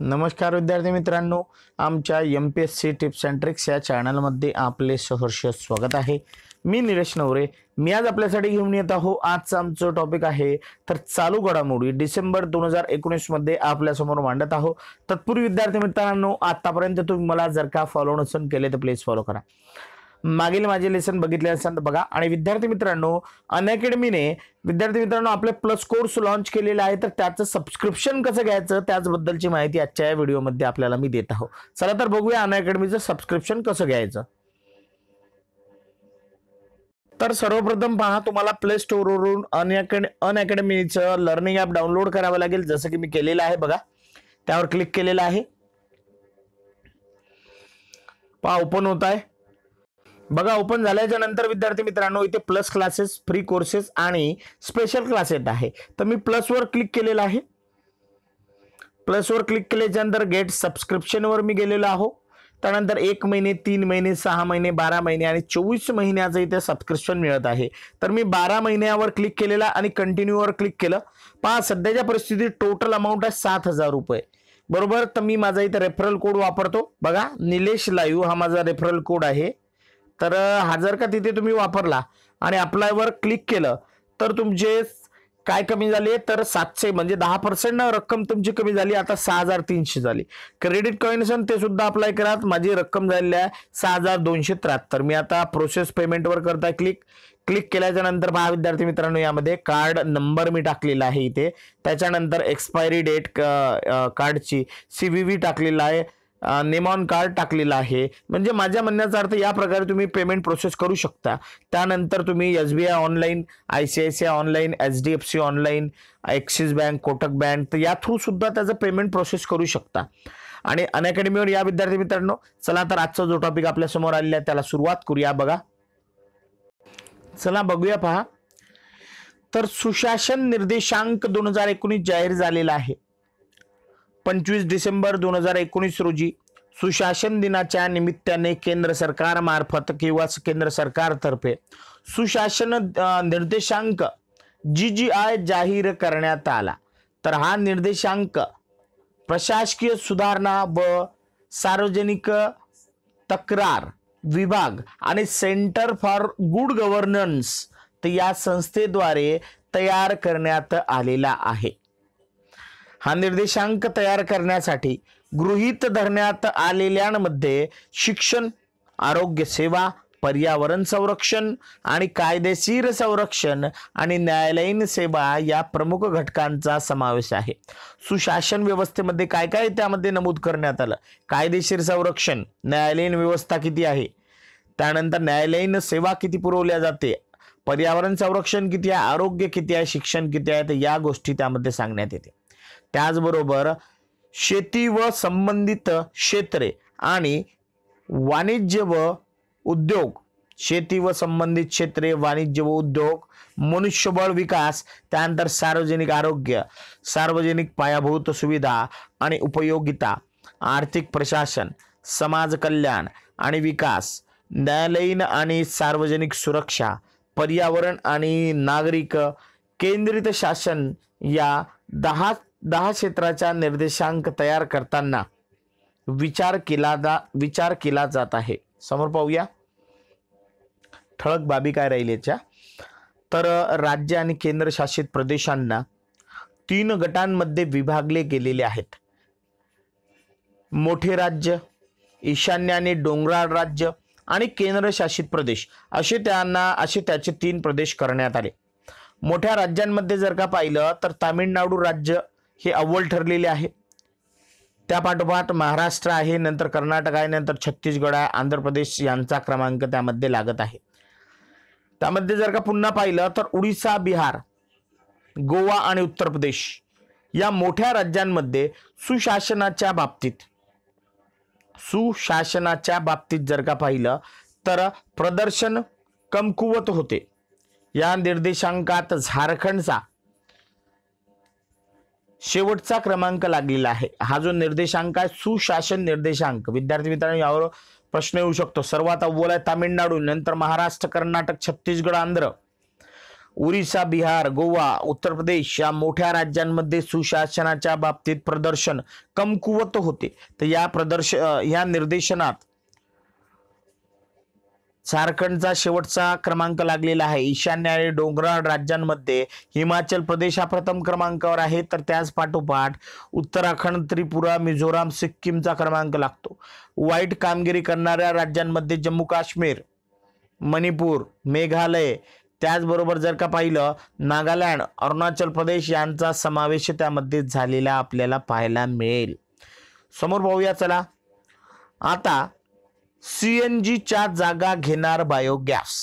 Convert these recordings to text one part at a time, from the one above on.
नमस्कार विद्यार्थी मित्रांनो आमच्या M P S C tips and tricks या चॅनलमध्ये आपले सहर्ष स्वागत आहे मी निलेश नवरे मी आज आपल्यासाठी घेऊन येत आहो आजचा आमचं टॉपिक आहे तर चालू घडामोडी डिसेंबर दोन हजार एकोणीसमध्ये आपल्यासमोर मांडत आहो तत्पूर्वी विद्यार्थी मित्रांनो आतापर्यंत तुम्ही मला जर का फॉलो नसून केले तर प्लीज फॉलो करा मागील माझे लेसन बघितले असेल तर बघा आणि विद्यार्थी मित्रांनो अनअकॅडमीने विद्यार्थी मित्रांनो आपले प्लस कोर्स लॉन्च केलेले आहे तर त्याचं सबस्क्रिप्शन कसं घ्यायचं त्याचबद्दलची माहिती आजच्या या व्हिडिओमध्ये आपल्याला मी देत आहो चला तर बघूया अनअकॅडमीचं सबस्क्रिप्शन कसं घ्यायचं तर सर्वप्रथम पहा तुम्हाला प्ले स्टोरवरून अनअकॅड अनअकॅडमीचं लर्निंग ॲप डाउनलोड करावं लागेल जसं की मी केलेलं आहे बघा त्यावर क्लिक केलेलं आहे पहा ओपन होत आहे बघा ओपन झाल्याच्या नंतर विद्यार्थी मित्रांनो इथे प्लस क्लासेस फ्री कोर्सेस आणि स्पेशल क्लासेस आहे तर मी प्लसवर क्लिक केलेलं आहे प्लसवर क्लिक केल्याच्या नंतर गेट सबस्क्रिप्शनवर मी गेलेलो आहो त्यानंतर एक महिने तीन महिने सहा महिने बारा महिने आणि चोवीस महिन्याचं इथे सबस्क्रिप्शन मिळत आहे तर मी बारा महिन्यावर क्लिक केलेला आणि कंटिन्यूवर क्लिक केलं पहा सध्याच्या परिस्थितीत टोटल अमाऊंट आहे सात हजार रुपये बरोबर तर मी माझा इथे रेफरल कोड वापरतो बघा निलेश लाईव्ह हा माझा रेफरल कोड आहे तर हा जर का तिथे तुम्ही वापरला आणि अप्लायवर क्लिक केलं तर तुमचे काय कमी झाले तर सातशे म्हणजे दहा पर्सेंट रक्कम तुमची कमी झाली आता सहा हजार तीनशे झाली क्रेडिट कॉइनेशन ते सुद्धा अप्लाय करा माझी रक्कम झालेली आहे सहा हजार दोनशे त्र्याहत्तर मी आता प्रोसेस पेमेंटवर करताय क्लिक क्लिक केल्याच्या नंतर पहा विद्यार्थी मित्रांनो यामध्ये कार्ड नंबर मी टाकलेला आहे इथे त्याच्यानंतर एक्सपायरी डेट कार्डची सी व्ही टाकलेला आहे नेमॉन कार्ड टाकलेला आहे म्हणजे माझ्या म्हणण्याचा अर्थ या प्रकारे तुम्ही पेमेंट प्रोसेस करू शकता त्यानंतर तुम्ही S B I online I C I C I online H D F C online Axis bank Kotak bank तर या सुद्धा त्याचं पेमेंट प्रोसेस करू शकता आणि अनअकॅडमीवर या विद्यार्थी मित्रांनो चला तर आजचा जो टॉपिक आपल्यासमोर आलेला आहे त्याला सुरुवात करूया बघा चला बघूया पहा तर सुशासन निर्देशांक दोन हजार एकोणीस जाहीर झालेला आहे पंचवीस डिसेंबर दोन हजार एकोणीस रोजी सुशासन दिनाच्या निमित्ताने केंद्र सरकारमार्फत किंवा केंद्र सरकारतर्फे सुशासन निर्देशांक जी जी आय जाहीर करण्यात आला तर हा निर्देशांक प्रशासकीय सुधारणा व सार्वजनिक तक्रार विभाग आणि सेंटर फॉर गुड गव्हर्नन्स या संस्थेद्वारे तयार करण्यात आलेला आहे हा निर्देशांक तयार करण्यासाठी गृहीत धरण्यात आलेल्यांमध्ये शिक्षण आरोग्य सेवा पर्यावरण संरक्षण आणि कायदेशीर संरक्षण आणि न्यायालयीन सेवा या प्रमुख घटकांचा समावेश आहे सुशासन व्यवस्थेमध्ये काय काय त्यामध्ये नमूद करण्यात आलं कायदेशीर संरक्षण न्यायालयीन व्यवस्था किती आहे त्यानंतर न्यायालयीन सेवा किती पुरवल्या जाते पर्यावरण संरक्षण किती आहे आरोग्य किती आहे शिक्षण किती आहे तर या गोष्टी त्यामध्ये सांगण्यात येते त्याचबरोबर शेती व संबंधित क्षेत्रे आणि वाणिज्य व उद्योग शेती व संबंधित क्षेत्रे वाणिज्य व उद्योग मनुष्यबळ विकास त्यानंतर सार्वजनिक आरोग्य सार्वजनिक पायाभूत सुविधा आणि उपयोगिता आर्थिक प्रशासन समाज कल्याण आणि विकास न्यायालयीन आणि सार्वजनिक सुरक्षा पर्यावरण आणि नागरिक केंद्रित शासन या दहा दहा क्षेत्राचा निर्देशांक तयार करताना विचार केला जा विचार केला जात आहे समोर पाहूया ठळक बाबी काय राहील याच्या तर राज्य आणि केंद्रशासित प्रदेशांना तीन गटांमध्ये विभागले गेलेले आहेत मोठे राज्य ईशान्य आणि डोंगराळ राज्य आणि केंद्रशासित प्रदेश असे त्यांना असे त्याचे तीन प्रदेश करण्यात आले मोठ्या राज्यांमध्ये जर का पाहिलं तर तामिळनाडू राज्य हे अव्वल ठरलेले आहे त्यापाठोपाठ महाराष्ट्र आहे नंतर कर्नाटक आहे नंतर छत्तीसगड आहे आंध्र प्रदेश यांचा क्रमांक त्यामध्ये लागत आहे त्यामध्ये जर का पुन्हा पाहिलं तर उडिसा बिहार गोवा आणि उत्तर प्रदेश या मोठ्या राज्यांमध्ये सुशासनाच्या बाबतीत सुशासनाच्या बाबतीत जर का पाहिलं तर प्रदर्शन कमकुवत होते या निर्देशांकात झारखंडचा शेवटचा क्रमांक लागलेला आहे हा जो निर्देशांक आहे सुशासन निर्देशांक विद्यार्थी मित्रांनो यावर प्रश्न येऊ शकतो सर्वात अव्वल आहे तामिळनाडू नंतर महाराष्ट्र कर्नाटक छत्तीसगड आंध्र उरिसा बिहार गोवा उत्तर प्रदेश या मोठ्या राज्यांमध्ये सुशासनाच्या बाबतीत प्रदर्शन कमकुवत होते तर या प्रदर्श या निर्देशनात झारखंडचा शेवटचा क्रमांक लागलेला आहे ईशान्य आणि डोंगराळ राज्यांमध्ये हिमाचल प्रदेश हा प्रथम क्रमांकावर आहे तर त्याच पाठोपाठ उत्तराखंड त्रिपुरा मिझोराम सिक्कीमचा क्रमांक लागतो वाईट कामगिरी करणाऱ्या राज्यांमध्ये जम्मू काश्मीर मणिपूर मेघालय त्याचबरोबर जर का पाहिलं नागालँड अरुणाचल प्रदेश यांचा समावेश त्यामध्ये झालेला आपल्याला पाहायला मिळेल समोर पाहूया चला आता सीएनजीच्या जागा घेणार बायोगॅस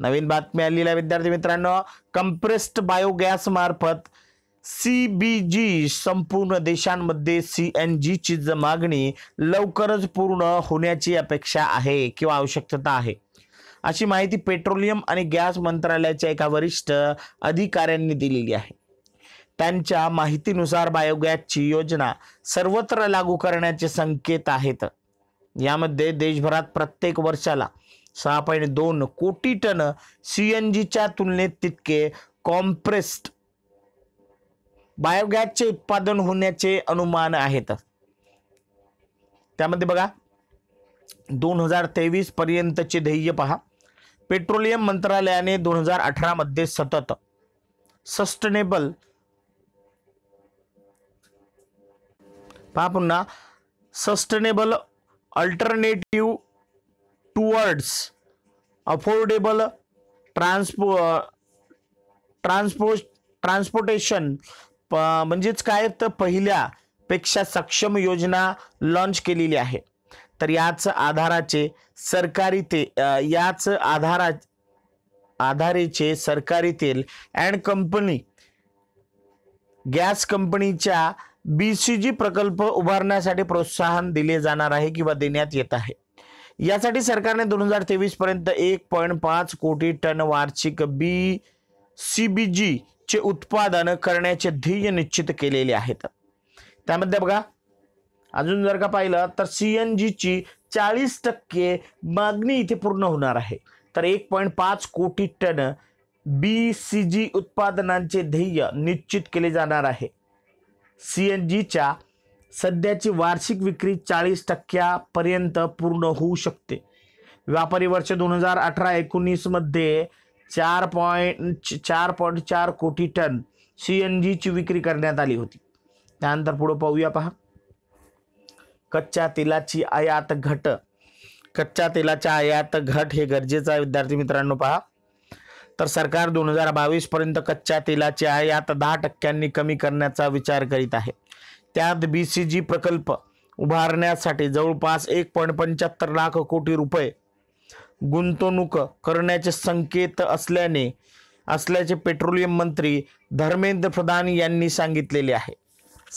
नवीन बातमी आलेली आहे विद्यार्थी मित्रांनो कंप्रेस्ड बायोगॅस मार्फत सी बी जी संपूर्ण देशांमध्ये सी एन जीची मागणी लवकरच पूर्ण होण्याची अपेक्षा आहे किंवा आवश्यकता आहे अशी माहिती पेट्रोलियम आणि गॅस मंत्रालयाच्या एका वरिष्ठ अधिकाऱ्यांनी दिलेली आहे त्यांच्या माहितीनुसार बायोगॅसची योजना सर्वत्र लागू करण्याचे संकेत आहेत यामध्ये देशभरात प्रत्येक वर्षाला सहा पॉईंट दोन कोटी टन सी एन जीच्या तुलनेत तितके कॉम्प्रेस्ड बायोगॅसचे उत्पादन होण्याचे अनुमान आहेत त्यामध्ये बघा दोन हजार तेवीस पर्यंतचे ध्येय पहा पेट्रोलियम मंत्रालयाने दोन हजार अठरामध्ये सतत सस्टेनेबल पहा पुन्हा sustainable alternative towards affordable transpo transpo transportation म्हणजेच काय तर पहिल्यापेक्षा सक्षम योजना लॉन्च केलेली आहे तर याच आधाराचे सरकारी ते याच आधारा आधारेचे सरकारी तेल अँड कंपनी गॅस कंपनीच्या बी प्रकल्प उभारण्यासाठी प्रोत्साहन दिले जाणार आहे किंवा देण्यात येत आहे यासाठी सरकारने दोन हजार तेवीस पर्यंत एक पॉईंट पाच कोटी टन वार्षिक बी सी बी जी चे उत्पादन करण्याचे ध्येय निश्चित केलेले आहेत त्यामध्ये बघा अजून जर का पाहिलं तर सी एन जीची चाळीस टक्के मागणी इथे पूर्ण होणार आहे तर एक पॉईंट पाच कोटी टन बी सी जी उत्पादनांचे ध्येय निश्चित केले जाणार आहे सी एन जीच्या सध्याची वार्षिक विक्री चाळीस टक्क्यापर्यंत पूर्ण होऊ शकते व्यापारी वर्ष दोन हजार अठरा एकोणीसमध्ये चार पॉईंट चार पॉईंट चार कोटी टन सी एन जीची विक्री करण्यात आली होती त्यानंतर पुढे पाहूया पहा कच्च्या तेलाची आयात घट कच्च्या तेलाच्या आयात घट हे गरजेचं आहे विद्यार्थी मित्रांनो पहा तर सरकार दोन हजार पर्यंत कच्च्या तेलाची आयात दहा टक्क्यांनी कमी करण्याचा विचार करीत आहे त्यात बी सी जी प्रकल्प उभारण्यासाठी जवळपास एक पॉईंट पंच्याहत्तर लाख कोटी रुपये गुंतवणूक करण्याचे संकेत असल्याने असल्याचे पेट्रोलियम मंत्री धर्मेंद्र प्रधान यांनी सांगितलेले आहे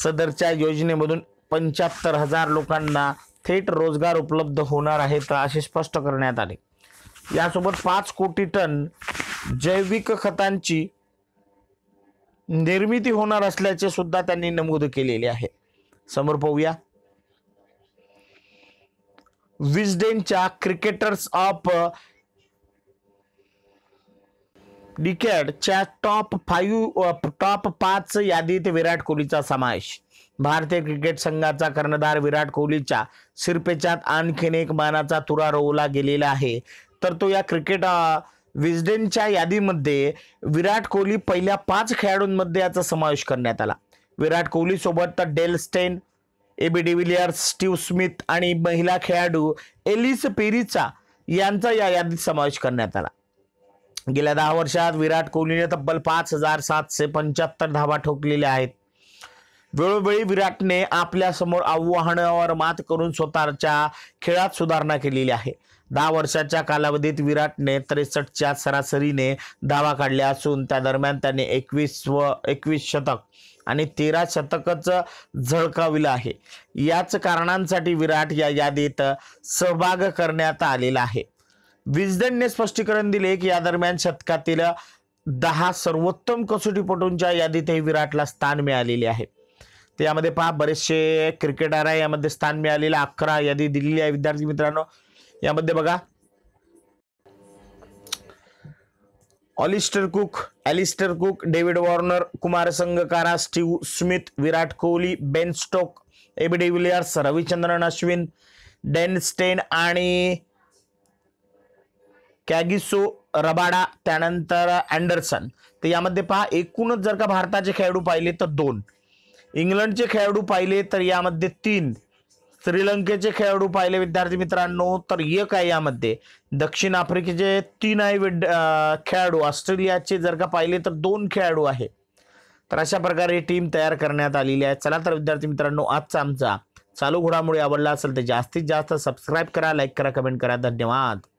सदरच्या योजनेमधून पंच्याहत्तर हजार लोकांना थेट रोजगार उपलब्ध होणार आहेत असे स्पष्ट करण्यात आले यासोबत पाच कोटी टन जैविक खतांची निर्मिती होणार असल्याचे सुद्धा त्यांनी नमूद केलेले आहे समोर पाहूया विजडेनच्या क्रिकेटर्स ऑफ डिकॅडच्या टॉप फाईव्ह टॉप पाच यादीत विराट कोहलीचा समावेश भारतीय क्रिकेट संघाचा कर्णधार विराट कोहलीच्या शिरपेचात आणखीन एक मानाचा तुरा रोवला गेलेला आहे तर तो या क्रिकेट विजडेनच्या यादीमध्ये विराट कोहली पहिल्या पाच खेळाडूंमध्ये याचा समावेश करण्यात आला विराट कोहलीसोबत तर Dale Steyn A B de Villiers Steve Smith आणि महिला खेळाडू एलिस पेरीचा यांचा या यादीत समावेश करण्यात आला गेल्या दहा वर्षात विराट कोहलीने तब्बल पाच हजार सातशे पंच्याहत्तर धावा ठोकलेल्या आहेत वेळोवेळी विराटने समोर आव्हानावर मात करून स्वतःच्या खेळात सुधारणा केलेली आहे दहा वर्षाच्या कालावधीत विराटने त्रेसष्टच्या सरासरीने दावा काढल्या असून त्या दरम्यान त्याने एकवीस व एकवीस शतक आणि तेरा शतकच झळकाविलं आहे याच कारणांसाठी विराट या यादीत सहभाग करण्यात आलेला आहे विजदनने स्पष्टीकरण दिले की या दरम्यान शतकातील दहा सर्वोत्तम कसोटीपटूंच्या यादीतही विराटला स्थान मिळालेले आहे तर यामध्ये पहा बरेचसे क्रिकेटर आहे यामध्ये स्थान मिळालेलं अकरा यादी दिलेली आहे विद्यार्थी मित्रांनो यामध्ये बघा Alastair Cook Alastair Cook David Warner Kumar Sangakkara Steve Smith Virat Kohli Ben Stoke AB Villiers Ravichandran Ashwin Dale Steyn आणि कॅगिसो रबाडा त्यानंतर अँडरसन तर यामध्ये पहा एकूणच जर का भारताचे खेळाडू पाहिले तर दोन इंग्लंडचे खेळाडू पाहिले तर यामध्ये तीन श्रीलंकेचे खेळाडू पाहिले विद्यार्थी मित्रांनो तर एक आहे यामध्ये दक्षिण आफ्रिकेचे तीन आहे विड खेळाडू ऑस्ट्रेलियाचे जर का पाहिले तर दोन खेळाडू आहे तर अशा प्रकारे टीम तयार करण्यात आलेली आहे चला तर विद्यार्थी मित्रांनो आजचा आमचा चालू घोडामुळे आवडला असेल तर जास्तीत जास्त सबस्क्राईब करा लाईक करा कमेंट करा धन्यवाद